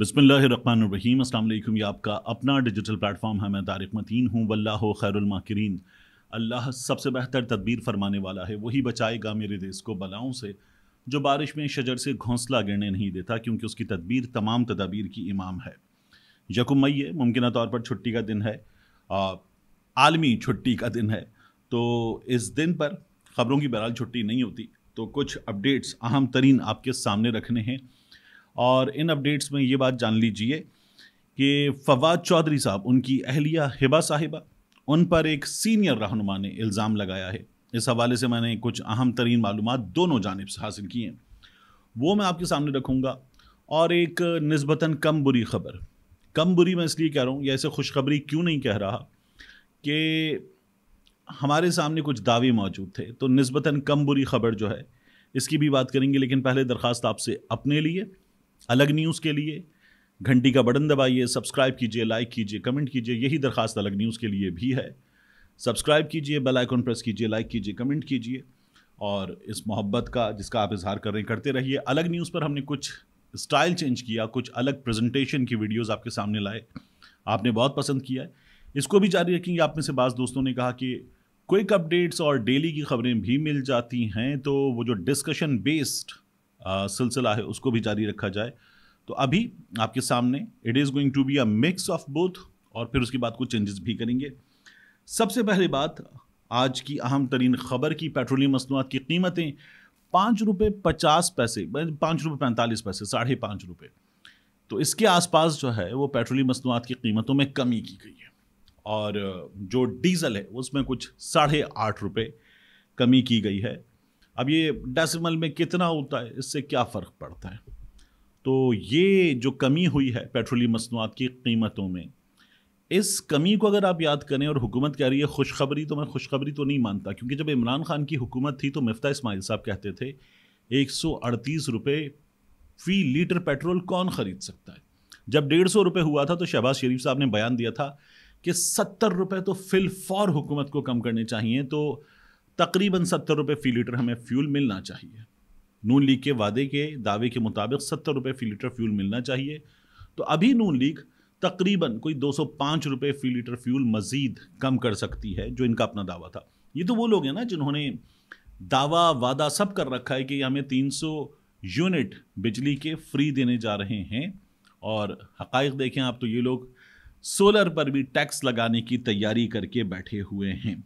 बसमीम अल्लाम ये आपका अपना डिजिटल प्लेटफॉर्म है मैं तारिक मतीन हूँ वल्ला खैरमाकरीन अल्लाह सबसे बेहतर तदबीर फरमाने वाला है वही बचाएगा मेरे देश को बलाओं से जो बारिश में शजर से घोंसला गिरने नहीं देता क्योंकि उसकी तदबीर तमाम तदाबीर की इमाम है यकुम मई मुमकिन तौर पर छुट्टी का दिन है आलमी छुट्टी का दिन है तो इस दिन पर ख़बरों की बहरहाल छुट्टी नहीं होती तो कुछ अपडेट्स अहम तरीन आपके सामने रखने हैं और इन अपडेट्स में ये बात जान लीजिए कि फवाद चौधरी साहब उनकी अहलिया हिबा साहिबा उन पर एक सीनियर रहनुमा ने इल्ज़ाम लगाया है इस हवाले से मैंने कुछ अहम तरीन मालूम दोनों जानब से हासिल की हैं वो मैं आपके सामने रखूँगा और एक नस्बता कम बुरी खबर कम बुरी मैं इसलिए कह रहा हूँ या ऐसे खुशखबरी क्यों नहीं कह रहा कि हमारे सामने कुछ दावे मौजूद थे तो नस्बता कम बुरी खबर जो है इसकी भी बात करेंगे लेकिन पहले दरख्वास्त आपसे अपने लिए अलग न्यूज़ के लिए घंटी का बटन दबाइए सब्सक्राइब कीजिए लाइक कीजिए कमेंट कीजिए यही दरखास्त अलग न्यूज़ के लिए भी है सब्सक्राइब कीजिए बेल आइकन प्रेस कीजिए लाइक कीजिए कमेंट कीजिए और इस मोहब्बत का जिसका आप इजहार कर रहे हैं करते रहिए अलग न्यूज़ पर हमने कुछ स्टाइल चेंज किया कुछ अलग प्रेजेंटेशन की वीडियोस आपके सामने लाए आपने बहुत पसंद किया है इसको भी जारी रखेंगे आप में से बाज़ दोस्तों ने कहा कि क्विक अपडेट्स और डेली की खबरें भी मिल जाती हैं तो वो जो डिस्कशन बेस्ड सिलसिला है उसको भी जारी रखा जाए तो अभी आपके सामने it is going to be a mix of both और फिर उसके बाद कुछ चेंजेस भी करेंगे सबसे पहली बात आज की अहम तरीन खबर की पेट्रोलियम मसनूआत की कीमतें पाँच रुपये पचास पैसे पाँच रुपये पैंतालीस पैसे साढ़े पाँच रुपये तो इसके आसपास जो है वो पेट्रोलियम मसनूआत की कीमतों में कमी की गई है और जो डीज़ल है उसमें कुछ साढ़े आठ रुपये कमी की गई है अब ये डेसिमल में कितना होता है इससे क्या फ़र्क पड़ता है तो ये जो कमी हुई है पेट्रोलियम मसनूआत की कीमतों में इस कमी को अगर आप याद करें और हुकूमत कह रही है खुशखबरी तो मैं खुशखबरी तो नहीं मानता क्योंकि जब इमरान खान की हुकूमत थी तो मफ्ता इसमाइल साहब कहते थे एक सौ अड़तीस रुपये फी लीटर पेट्रोल कौन ख़रीद सकता है जब डेढ़ सौ रुपये हुआ था तो शहबाज शरीफ साहब ने बयान दिया था कि सत्तर रुपये तो फिल फॉर हुकूमत को कम करने चाहिए तो तकरीबन सत्तर रुपये फ़ी लीटर हमें फ्यूल मिलना चाहिए नून लीग के वादे के दावे के मुताबिक सत्तर रुपये फ़ी लीटर फ्यूल मिलना चाहिए तो अभी नून लीग तकरीबन कोई दो सौ पाँच रुपये फ़ी लीटर फ्यूल मज़ीद कम कर सकती है जो इनका अपना दावा था ये तो वो लोग हैं ना जिन्होंने दावा वादा सब कर रखा है कि हमें तीन सौ यूनिट बिजली के फ्री देने जा रहे हैं और हक़ देखें आप तो ये लोग सोलर पर भी टैक्स लगाने की तैयारी करके बैठे हुए हैं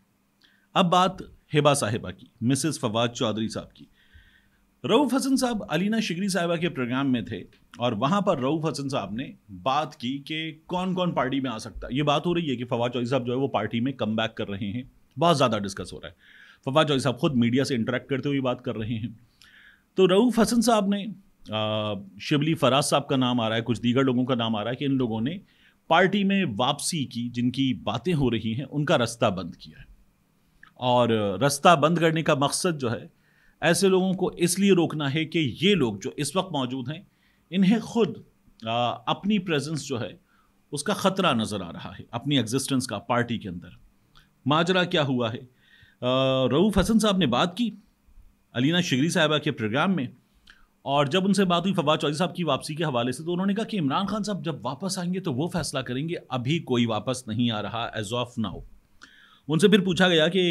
अब बात हिबा साहिबा की मिसेस फवाद चौधरी साहब की रऊफ़ हसन साहब अलीना शिगरी साहिबा के प्रोग्राम में थे और वहाँ पर रऊफ़ हसन साहब ने बात की कि कौन कौन पार्टी में आ सकता है ये बात हो रही है कि फवाद चौधरी साहब जो है वो पार्टी में कम बैक कर रहे हैं बहुत ज़्यादा डिस्कस हो रहा है फवाद चौधरी साहब खुद मीडिया से इंटरेक्ट करते हुए बात कर रहे हैं तो रऊफ़ हसन साहब ने शिबली फराज साहब का नाम आ रहा है कुछ दीगर लोगों का नाम आ रहा है कि इन लोगों ने पार्टी में वापसी की जिनकी बातें हो रही हैं उनका रास्ता बंद किया है और रास्ता बंद करने का मकसद जो है ऐसे लोगों को इसलिए रोकना है कि ये लोग जो इस वक्त मौजूद हैं इन्हें खुद आ, अपनी प्रेजेंस जो है उसका ख़तरा नज़र आ रहा है अपनी एग्जिस्टेंस का पार्टी के अंदर माजरा क्या हुआ है रऊफ़ हसन साहब ने बात की अलीना शिगरी साहबा के प्रोग्राम में और जब उनसे बात हुई फवाद चौधरी साहब की वापसी के हवाले से तो उन्होंने कहा कि इमरान खान साहब जब वापस आएंगे तो वो फैसला करेंगे अभी कोई वापस नहीं आ रहा एज ऑफ नाउ उनसे फिर पूछा गया कि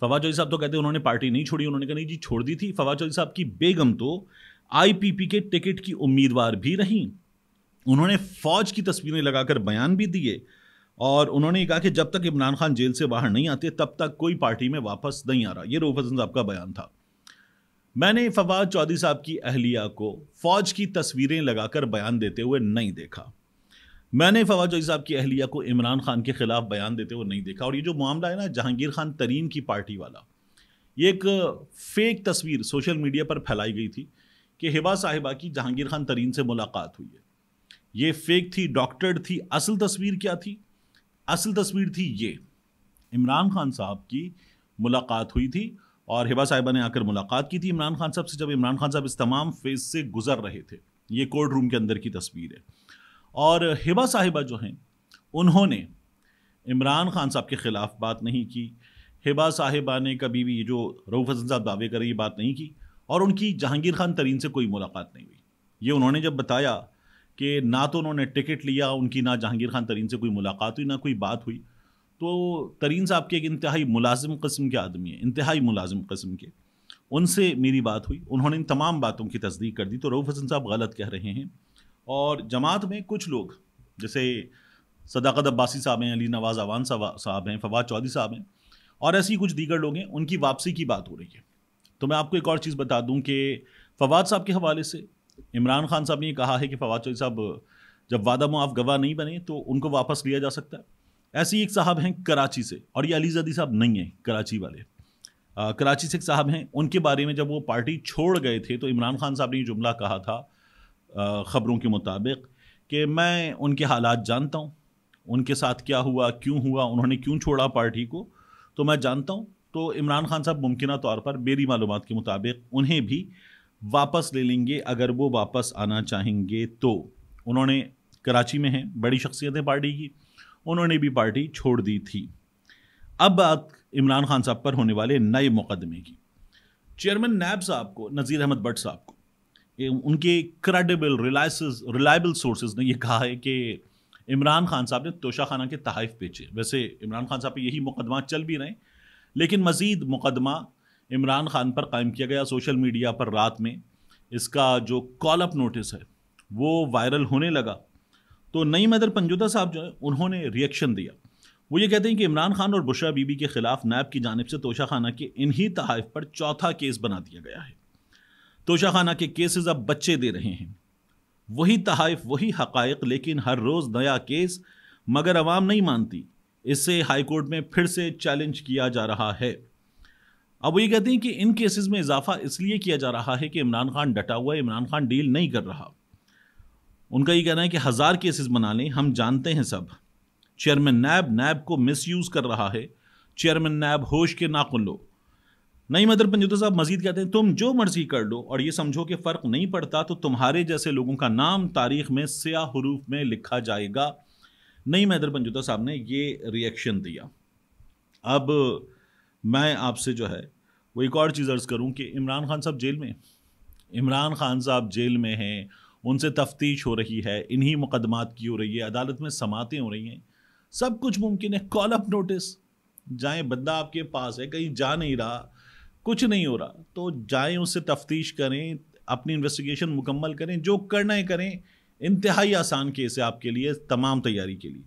फवाद चौधरी साहब तो कहते हैं उन्होंने पार्टी नहीं छोड़ी उन्होंने कहा नहीं जी छोड़ दी थी फवाद चौधरी साहब की बेगम तो आईपीपी के टिकट की उम्मीदवार भी रहीं उन्होंने फौज की तस्वीरें लगाकर बयान भी दिए और उन्होंने कहा कि जब तक इमरान खान जेल से बाहर नहीं आते तब तक कोई पार्टी में वापस नहीं आ रहा ये रोफजन साहब का बयान था मैंने फवाद चौधरी साहब की अहलिया को फौज की तस्वीरें लगाकर बयान देते हुए नहीं देखा मैंने फवाज साहब की अहलिया को इमरान खान के खिलाफ बयान देते हुए नहीं देखा और ये जो मामला है ना जहांगीर खान तरीन की पार्टी वाला ये एक फेक तस्वीर सोशल मीडिया पर फैलाई गई थी कि हिबा साहिबा की जहांगीर खान तरीन से मुलाकात हुई है ये फेक थी डॉक्टर्ड थी असल तस्वीर क्या थी असल तस्वीर थी ये इमरान खान साहब की मुलाकात हुई थी और हिबा साहिबा ने आकर मुलाकात की थी इमरान खान साहब से जब इमरान खान साहब इस तमाम फेज से गुजर रहे थे ये कोर्ट रूम के अंदर की तस्वीर है और हिबा साहिबा जो हैं उन्होंने इमरान खान साहब के ख़िलाफ़ बात नहीं की हिबा साहिबा ने कभी भी ये जो रऊफ़ हसन साहब दावे कर ये बात नहीं की और उनकी जहांगीर खान तरीन से कोई मुलाकात नहीं हुई ये उन्होंने जब बताया कि ना तो उन्होंने टिकट लिया उनकी ना जहांगीर खान तरीन से कोई मुलाकात हुई ना कोई बात हुई तो तरीन साहब के एक इंतहाई मुलाजिम कस्म के आदमी हैं इंतहाई मुलाजिम कस्म के उनसे मेरी बात हुई उन्होंने इन तमाम बातों की तस्दीक कर दी तो रऊफ़ हसन साहब गलत कह रहे हैं और जमात में कुछ लोग जैसे सदाकत अब्बासी साहब हैं अली नवाज़ अवान साहब हैं फवाद चौधरी साहब हैं और ऐसी कुछ दीगर लोग हैं उनकी वापसी की बात हो रही है तो मैं आपको एक और चीज़ बता दूं कि फवाद साहब के हवाले से इमरान खान साहब ने कहा है कि फवाद चौधरी साहब जब वादा मुआफ गवाह नहीं बने तो उनको वापस लिया जा सकता है ऐसे ही एक साहब हैं कराची से और ये अलीजदी साहब नहीं हैं कराची वाले आ, कराची से एक साहब हैं उनके बारे में जब वो पार्टी छोड़ गए थे तो इमरान खान साहब ने जुमला कहा था ख़बरों के मुताबिक कि मैं उनके हालात जानता हूँ उनके साथ क्या हुआ क्यों हुआ उन्होंने क्यों छोड़ा पार्टी को तो मैं जानता हूँ तो इमरान खान साहब मुमकिन तौर पर मेरी मालूम के मुताबिक उन्हें भी वापस ले लेंगे अगर वो वापस आना चाहेंगे तो उन्होंने कराची में हैं बड़ी शख्सियत है पार्टी की उन्होंने भी पार्टी छोड़ दी थी अब बात इमरान खान साहब पर होने वाले नए मुकदमे की चेयरमैन नैब साहब को नज़ीर अहमद भट्ट साहब को उनके क्रेडिबल रिलायबल सोर्सेज ने यह कहा है कि इमरान खान साहब ने तोशा खाना के तहफ़ बेचे वैसे इमरान खान साहब पर यही मुकदमा चल भी रहे लेकिन मज़ीद मुकदमा इमरान खान पर कायम किया गया सोशल मीडिया पर रात में इसका जो कॉल अप नोटिस है वो वायरल होने लगा तो नई मदर पंजुदा साहब जो है उन्होंने रिएक्शन दिया वो ये कहते हैं कि इमरान खान और बुशरा बीबी के ख़िलाफ़ नैब की जानब से तोशा खाना के इन्हीं तहफ़ पर चौथा केस बना दिया गया है तोशाखाना के केसेस अब बच्चे दे रहे हैं वही तहाइफ वही हकाइक लेकिन हर रोज़ नया केस मगर आवाम नहीं मानती इससे हाईकोर्ट में फिर से चैलेंज किया जा रहा है अब वही ये कहते हैं कि इन केसेस में इजाफा इसलिए किया जा रहा है कि इमरान खान डटा हुआ है इमरान खान डील नहीं कर रहा उनका ये कहना है कि हज़ार केसेस बना लें हम जानते हैं सब चेयरमैन नैब नैब को मिसयूज़ कर रहा है चेयरमैन नैब होश के लो नहीं मदर पंजूता साहब मजीद कहते हैं तुम जो मर्जी कर लो और ये समझो कि फ़र्क नहीं पड़ता तो तुम्हारे जैसे लोगों का नाम तारीख में स्या हरूफ में लिखा जाएगा नहीं मदर पंजुदा साहब ने ये रिएक्शन दिया अब मैं आपसे जो है वो एक और चीज़ अर्ज़ करूँ कि इमरान खान साहब जेल में इमरान खान साहब जेल में हैं उनसे तफ्तीश हो रही है इन्हीं मुकदमात की हो रही है अदालत में समातें हो रही हैं सब कुछ मुमकिन है कॉल अप नोटिस जाए बंदा आपके पास है कहीं जा नहीं रहा कुछ नहीं हो रहा तो जाएं उससे तफ्तीश करें अपनी इन्वेस्टिगेशन मुकम्मल करें जो करना है करें इंतहाई आसान केस है आपके लिए तमाम तैयारी के लिए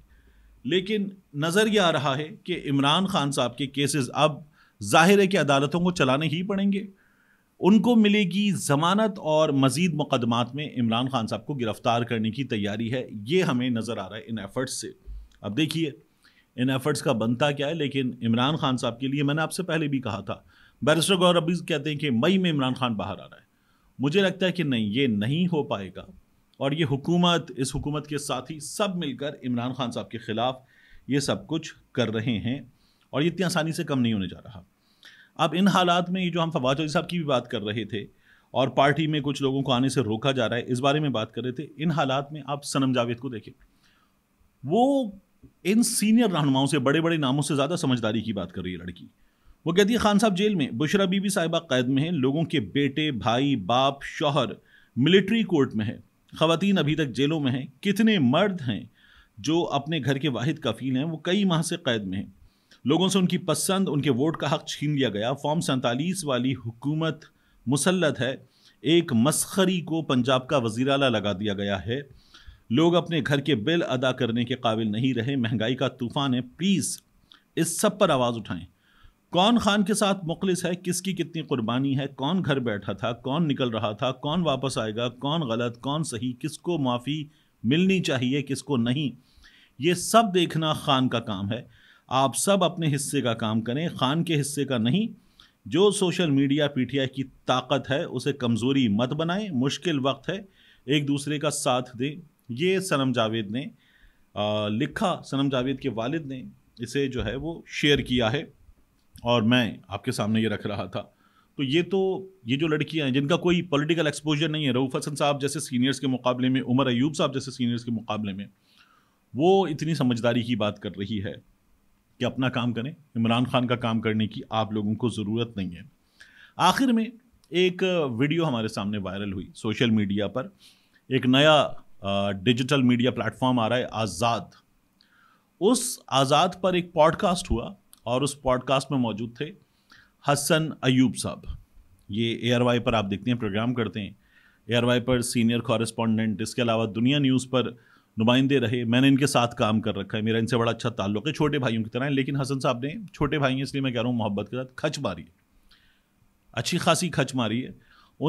लेकिन नज़र ये आ रहा है कि इमरान खान साहब के केसेस अब जाहिर है कि अदालतों को चलाने ही पड़ेंगे उनको मिलेगी ज़मानत और मज़ीद मुकदमात में इमरान खान साहब को गिरफ़्तार करने की तैयारी है ये हमें नज़र आ रहा है इन एफ़र्ट्स से अब देखिए इन एफ़र्ट्स का बनता क्या है लेकिन इमरान खान साहब के लिए मैंने आपसे पहले भी कहा था बैरिस्टर गौर अभी कहते हैं कि मई में इमरान खान बाहर आ रहा है मुझे लगता है कि नहीं ये नहीं हो पाएगा और ये हुकूमत इस हुकूमत के साथ ही सब मिलकर इमरान खान साहब के ख़िलाफ़ ये सब कुछ कर रहे हैं और ये इतनी आसानी से कम नहीं होने जा रहा अब इन हालात में ये जो हम फवाद चौधरी साहब की भी बात कर रहे थे और पार्टी में कुछ लोगों को आने से रोका जा रहा है इस बारे में बात कर रहे थे इन हालात में आप सनम जावेद को देखें वो इन सीनियर रहनुमाओं से बड़े बड़े नामों से ज़्यादा समझदारी की बात कर रही है लड़की वो कहती है खान साहब जेल में बुशरा बीबी साहिबा कैद में है लोगों के बेटे भाई बाप शोहर मिलिट्री कोर्ट में है ख़वान अभी तक जेलों में हैं कितने मर्द हैं जो अपने घर के वाहिद कफील हैं वो कई माह से कैद में हैं लोगों से उनकी पसंद उनके वोट का हक छीन लिया गया फॉर्म सैंतालीस वाली हुकूमत मुसलत है एक मस्खरी को पंजाब का वजीर अला लगा दिया गया है लोग अपने घर के बिल अदा करने के काबिल नहीं रहे महंगाई का तूफ़ान है प्लीज़ इस सब पर आवाज़ उठाएं कौन खान के साथ मुखलिस है किसकी कितनी कुर्बानी है कौन घर बैठा था कौन निकल रहा था कौन वापस आएगा कौन गलत कौन सही किसको माफ़ी मिलनी चाहिए किसको नहीं ये सब देखना खान का काम है आप सब अपने हिस्से का काम करें खान के हिस्से का नहीं जो सोशल मीडिया पीटीआई की ताकत है उसे कमज़ोरी मत बनाएं मुश्किल वक्त है एक दूसरे का साथ दें ये सनम जावेद ने आ, लिखा सनम जावेद के वालिद ने इसे जो है वो शेयर किया है और मैं आपके सामने ये रख रहा था तो ये तो ये जो लड़कियां हैं जिनका कोई पॉलिटिकल एक्सपोजर नहीं है रऊफ हसन साहब जैसे सीनियर्स के मुकाबले में उमर अयूब साहब जैसे सीनियर्स के मुकाबले में वो इतनी समझदारी की बात कर रही है कि अपना काम करें इमरान खान का काम करने की आप लोगों को ज़रूरत नहीं है आखिर में एक वीडियो हमारे सामने वायरल हुई सोशल मीडिया पर एक नया डिजिटल मीडिया प्लेटफॉर्म आ रहा है आज़ाद उस आज़ाद पर एक पॉडकास्ट हुआ और उस पॉडकास्ट में मौजूद थे हसन अयूब साहब ये एयरवाई पर आप देखते हैं प्रोग्राम करते हैं एयरवाई पर सीनियर कॉरेस्पॉन्डेंट इसके अलावा दुनिया न्यूज़ पर नुमाइंदे रहे मैंने इनके साथ काम कर रखा है मेरा इनसे बड़ा अच्छा ताल्लुक है छोटे भाइयों की तरह है लेकिन हसन साहब ने छोटे भाई हैं इसलिए मैं कह रहा हूँ मोहब्बत के साथ खच मारी है अच्छी खासी खच मारी है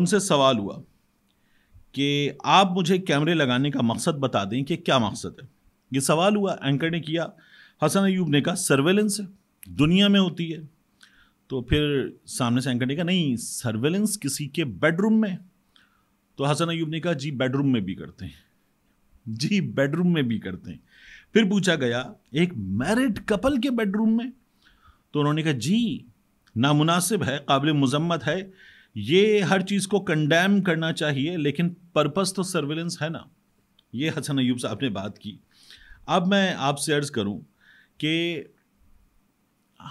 उनसे सवाल हुआ कि आप मुझे कैमरे लगाने का मकसद बता दें कि क्या मकसद है ये सवाल हुआ एंकर ने किया हसन अयूब ने कहा सर्वेलेंस है दुनिया में होती है तो फिर सामने से एंकर ने कहा नहीं सर्वेलेंस किसी के बेडरूम में तो हसन अयूब ने कहा जी बेडरूम में भी करते हैं जी बेडरूम में भी करते हैं फिर पूछा गया एक मैरिड कपल के बेडरूम में तो उन्होंने कहा जी नामुनासिब है काबिल मजम्मत है ये हर चीज़ को कंडेम करना चाहिए लेकिन पर्पस तो सर्वेलेंस है ना ये हसन अयूब साहब ने बात की अब मैं आपसे अर्ज़ करूं कि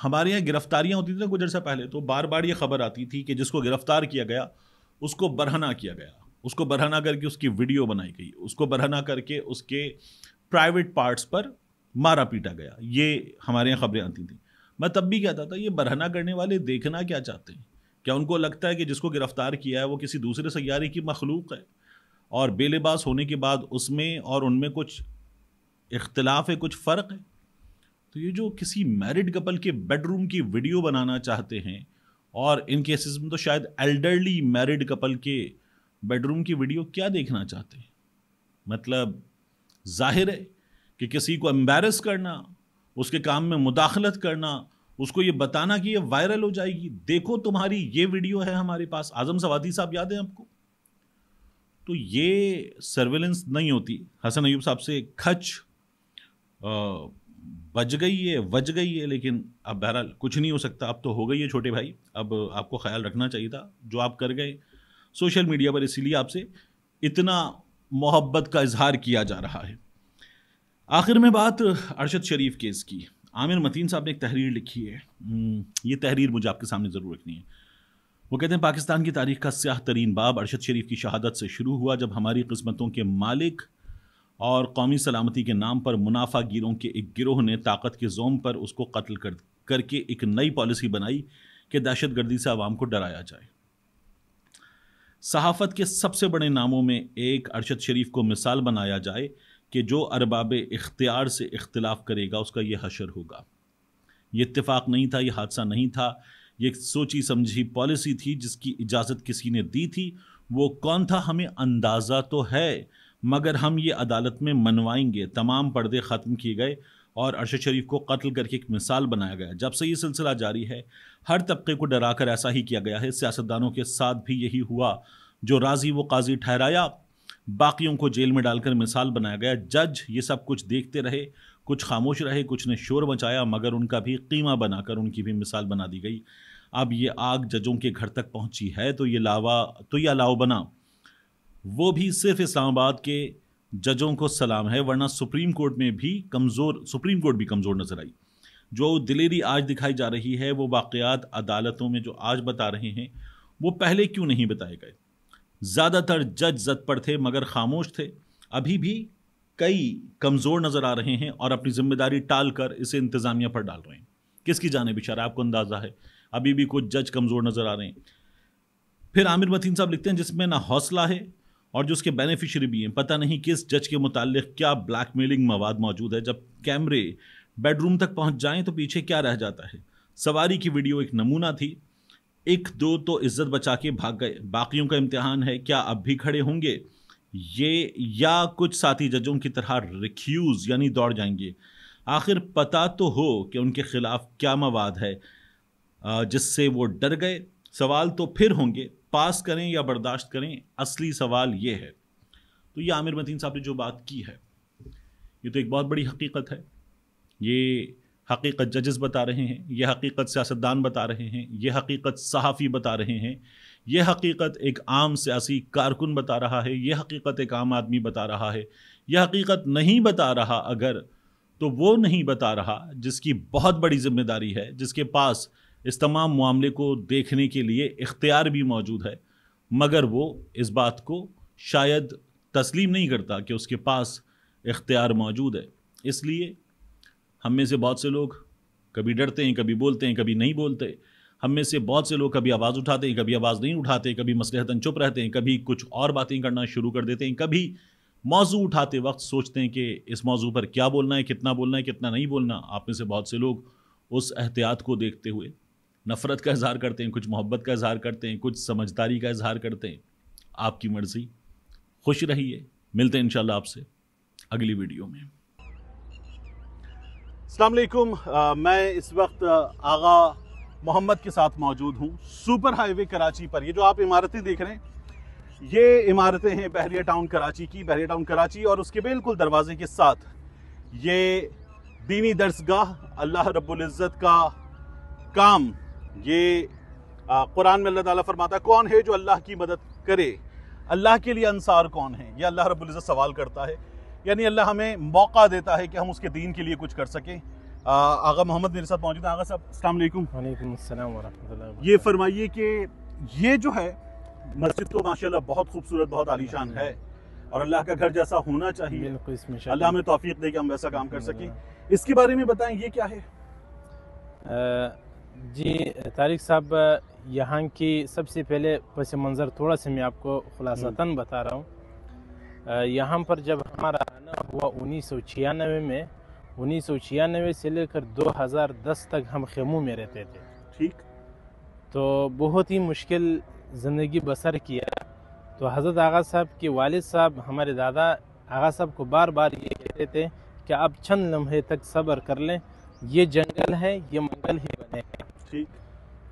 हमारे यहाँ गिरफ्तारियाँ होती थी ना कुछ से पहले तो बार बार ये खबर आती थी कि जिसको गिरफ्तार किया गया उसको बरहना किया गया उसको बरहना करके उसकी वीडियो बनाई गई उसको बरहना करके उसके प्राइवेट पार्ट्स पर मारा पीटा गया ये हमारे यहाँ खबरें आती थी मैं तब भी कहता था ये बरहना करने वाले देखना क्या चाहते हैं क्या उनको लगता है कि जिसको गिरफ्तार किया है वो किसी दूसरे सैारे की मखलूक है और बेलिबास होने के बाद उसमें और उनमें कुछ इख्तलाफ है कुछ फ़र्क है तो ये जो किसी मैरिड कपल के बेडरूम की वीडियो बनाना चाहते हैं और इन केसेस में तो शायद एल्डरली मैरिड कपल के बेडरूम की वीडियो क्या देखना चाहते हैं मतलब जाहिर है कि किसी को एम्बेरस करना उसके काम में मुदाखलत करना उसको ये बताना कि ये वायरल हो जाएगी देखो तुम्हारी ये वीडियो है हमारे पास आज़म सवादी साहब याद है आपको तो ये सर्वेलेंस नहीं होती हसन अयूब साहब से खच बच गई है बच गई है लेकिन अब बहरहाल कुछ नहीं हो सकता अब तो हो गई है छोटे भाई अब आपको ख्याल रखना चाहिए था जो आप कर गए सोशल मीडिया पर इसीलिए आपसे इतना मोहब्बत का इजहार किया जा रहा है आखिर में बात अरशद शरीफ केस की आमिर मतीन साहब ने एक तहरीर लिखी है हम्म, ये तहरीर मुझे आपके सामने ज़रूर रखनी है वो कहते हैं पाकिस्तान की तारीख का स्याह तरीन बाब अरशद शरीफ की शहादत से शुरू हुआ जब हमारी किस्मतों के मालिक और कौमी सलामती के नाम पर मुनाफा गिरों के एक गिरोह ने ताकत के जोम पर उसको कत्ल कर करके एक नई पॉलिसी बनाई कि दहशत गर्दी से आवाम को डराया जाए सहाफ़त के सबसे बड़े नामों में एक अरशद शरीफ को मिसाल बनाया जाए कि जो अरबाब इख्तियार से इख्तलाफ करेगा उसका यह हशर होगा ये इतफ़ाक़ नहीं था यह हादसा नहीं था ये सोची समझी पॉलिसी थी जिसकी इजाज़त किसी ने दी थी वो कौन था हमें अंदाज़ा तो है मगर हम ये अदालत में मनवाएंगे तमाम पर्दे ख़त्म किए गए और अरशद शरीफ को कत्ल करके एक मिसाल बनाया गया जब से ये सिलसिला जारी है हर तबके को डरा कर ऐसा ही किया गया है सियासतदानों के साथ भी यही हुआ जो राजी वो काजी ठहराया बाकियों को जेल में डालकर मिसाल बनाया गया जज ये सब कुछ देखते रहे कुछ खामोश रहे कुछ ने शोर मचाया मगर उनका भी कीमा बनाकर उनकी भी मिसाल बना दी गई अब ये आग जजों के घर तक पहुंची है तो ये लावा तो यह अलाव बना वो भी सिर्फ इस्लामाबाद के जजों को सलाम है वरना सुप्रीम कोर्ट में भी कमज़ोर सुप्रीम कोर्ट भी कमज़ोर नज़र आई जो दिलेरी आज दिखाई जा रही है वो वाक़ात अदालतों में जो आज बता रहे हैं वो पहले क्यों नहीं बताए गए ज़्यादातर जज जद पर थे मगर खामोश थे अभी भी कई कमज़ोर नज़र आ रहे हैं और अपनी जिम्मेदारी टाल कर इसे इंतज़ामिया पर डाल रहे हैं किसकी जाने बिचारा आपको अंदाज़ा है अभी भी कुछ जज कमज़ोर नज़र आ रहे हैं फिर आमिर मतीन साहब लिखते हैं जिसमें ना हौसला है और जो उसके बेनिफिशरी भी हैं पता नहीं किस जज के मुतालिक क्या ब्लैकमेलिंग मवाद मौजूद है जब कैमरे बेडरूम तक पहुंच जाएं तो पीछे क्या रह जाता है सवारी की वीडियो एक नमूना थी एक दो तो इज्जत बचा के भाग गए बाकियों का इम्तहान है क्या अब भी खड़े होंगे ये या कुछ साथी जजों की तरह रिक्यूज़ यानी दौड़ जाएंगे आखिर पता तो हो कि उनके ख़िलाफ़ क्या मवाद है जिससे वो डर गए सवाल तो फिर होंगे पास करें या बर्दाश्त करें असली सवाल ये है तो ये आमिर मतीन साहब ने जो बात की है ये तो एक बहुत बड़ी हकीकत है ये हकीकत जजेस बता रहे हैं ये हकीकत सियासतदान बता रहे हैं ये हकीकत सहाफ़ी बता रहे हैं ये हकीकत एक आम सियासी कारकुन बता रहा है ये हकीकत एक आम आदमी बता रहा है यह हकीकत नहीं बता रहा अगर तो वो नहीं बता रहा जिसकी बहुत बड़ी जिम्मेदारी है जिसके पास इस तमाम मामले को देखने के लिए इख्तियार भी मौजूद है मगर वो इस बात को शायद तस्लीम नहीं करता कि उसके पास इख्तियार मौजूद है इसलिए हम में से बहुत से लोग कभी डरते हैं कभी बोलते हैं कभी नहीं बोलते हम में से बहुत से लोग कभी आवाज़ उठाते हैं कभी आवाज़ नहीं उठाते कभी मसलहतन चुप रहते हैं कभी कुछ और बातें करना शुरू कर देते हैं कभी मौजू उठाते वक्त सोचते हैं कि इस मौजू पर क्या बोलना है कितना बोलना है कितना नहीं बोलना आप में से बहुत से लोग उस एहतियात को देखते हुए नफ़रत का इजहार करते हैं कुछ मोहब्बत का इजहार करते हैं कुछ समझदारी का इजहार करते हैं आपकी मर्ज़ी खुश रहिए मिलते हैं इंशाल्लाह आपसे अगली वीडियो में सलामकुम मैं इस वक्त आगा मोहम्मद के साथ मौजूद हूँ सुपर हाईवे कराची पर ये जो आप इमारतें देख रहे हैं ये इमारतें हैं बहरिया टाउन कराची की बहरिया टाउन कराची और उसके बिल्कुल दरवाजे के साथ ये दीनी दर्सगाह अल्लाह रब्बुल इज़्ज़त का काम ये कुरान में अल्लाह ताला फरमाता कौन है जो अल्लाह की मदद करे अल्लाह के लिए अंसार कौन है यह अल्लाह इज़्ज़त सवाल करता है यानी अल्लाह हमें मौका देता है कि हम उसके दीन के लिए कुछ कर सकें आगा मोहम्मद मेरे साथ मौजूद हैं आगा साहब अल्लाम ये फरमाइए कि ये जो है मस्जिद तो माशाल्लाह बहुत खूबसूरत बहुत आलीशान है और अल्लाह का घर जैसा होना चाहिए अल्लाह हमें तोफ़ी दे कि हम वैसा काम कर सकें इसके बारे में बताएं ये क्या है जी तारिक साहब यहाँ की सबसे पहले पस मंज़र थोड़ा सा मैं आपको खुलासातन हम्म। बता रहा हूँ यहाँ पर जब हमारा आना हुआ उन्नीस सौ छियानवे में उन्नीस सौ छियानवे से लेकर 2010 तक हम खेमू में रहते थे ठीक तो बहुत ही मुश्किल ज़िंदगी बसर किया तो हज़रत आगा साहब के वालिद साहब हमारे दादा आगा साहब को बार बार ये कहते थे कि आप चंद लम्हे तक सब्र कर लें ये जंगल है ये मंगल ही बने हैं ठीक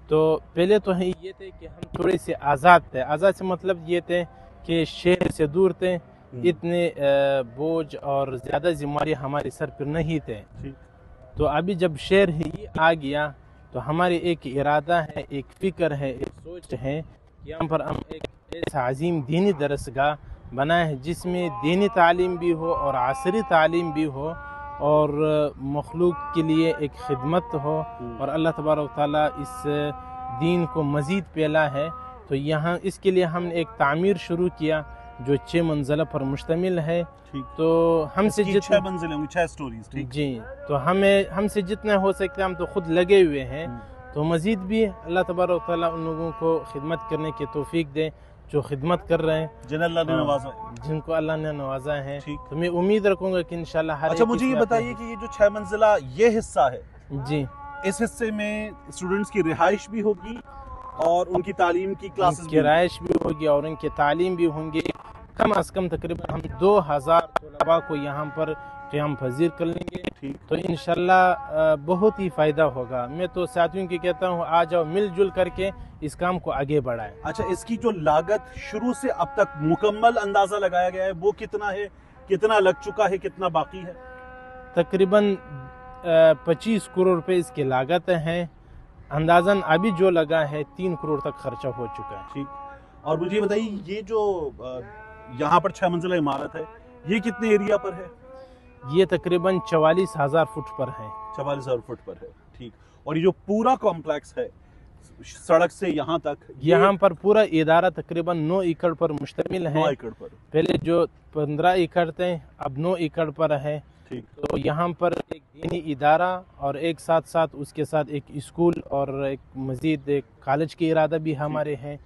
तो पहले तो है ये थे कि हम थोड़े से आज़ाद थे आज़ाद से मतलब ये थे कि शहर से दूर थे हम्म। इतने बोझ और ज़्यादा जिम्मेदारी हमारे सर पर नहीं थे तो अभी जब शहर ही आ गया तो हमारे एक इरादा है एक फ़िक्र है एक सोच है कि यहाँ पर हम एक ऐसा अजीम दीनी दरसगाह बनाए हैं जिसमें दीनी तालीम भी हो और आसरी तालीम भी हो और मखलूक के लिए एक खिदमत हो हम्म। और अल्लाह तबारक ताली इस दीन को मज़ीद पेला है तो यहाँ इसके लिए हमने एक तामीर शुरू किया जो छः मंजिला पर मुश्तमिल है तो हमसे मंजिल छः स्टोरीज ठीक जी तो हमें हमसे जितना हो सकते हम तो खुद लगे हुए हैं हम्म। तो मज़ीद भी अल्लाह तबारक ताली उन लोगों को खिदमत करने की तोफ़ी दें जो खिदमत कर रहे हैं जिन अल्लाह ने हाँ, नवाजा है जिनको अल्लाह ने नवाजा है तो मैं उम्मीद रखूंगा कि इंशाल्लाह हर अच्छा मुझे ये बताइए कि ये जो छह मंजिला ये हिस्सा है जी इस हिस्से में स्टूडेंट्स की रिहाइश भी होगी और उनकी तालीम की क्लास की रिहाइश भी होगी और उनकी तालीम भी होंगी कम अज़ कम तकरीबन हम दो हज़ार को यहाँ पर क्याम पजीर कर लेंगे ठीक तो इनशाला बहुत ही फ़ायदा होगा मैं तो साथियों की कहता हूँ आ जाओ मिलजुल करके इस काम को आगे बढ़ाएं अच्छा इसकी जो लागत शुरू से अब तक मुकम्मल अंदाज़ा लगाया गया है वो कितना है कितना लग चुका है कितना बाकी है तकरीबन पच्चीस करोड़ रुपए इसकी लागत है अंदाजन अभी जो लगा है तीन करोड़ तक खर्चा हो चुका है ठीक और मुझे बताइए ये जो यहाँ पर छह मंजिला इमारत है ये कितने एरिया पर है ये तकरीबन चवालीस हजार फुट पर है चवालीस हजार फुट पर है ठीक और ये जो पूरा कॉम्प्लेक्स है सड़क से यहाँ तक यहाँ पर पूरा इदारा तकरीबन नौ एकड़ पर मुश्तमिल है एकड़ पर पहले जो पंद्रह एकड़ थे अब नौ एकड़ पर है तो यहाँ पर एक दीनी इदारा और एक साथ साथ उसके साथ एक स्कूल और एक मजीद एक कॉलेज के इरादा भी हमारे हैं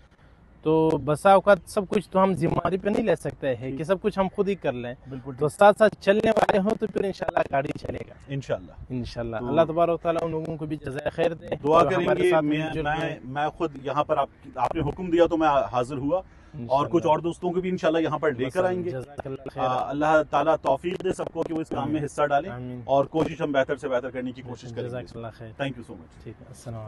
तो बसा अवकात सब कुछ तो हम जिम्मेदारी पे नहीं ले सकते हैं कि सब कुछ हम खुद ही कर लें बिल्कुल तो साथ साथ चलने वाले हों तो फिर इंशाल्लाह गाड़ी चलेगा इंशाल्लाह इंशाल्लाह तो अल्लाह तबारक ताला उन लोगों को भी जजाय खैर दे दुआ करेंगे मैं, मैं मैं खुद यहाँ पर आप, आपने हुक्म दिया तो मैं हाजिर हुआ और कुछ और दोस्तों को भी इंशाल्लाह यहाँ पर लेकर आएंगे हाँ, अल्लाह ताला तौफीक दे सबको कि वो इस काम में हिस्सा डालें और कोशिश हम बेहतर से बेहतर करने की कोशिश करें थैंक यू सो मच ठीक है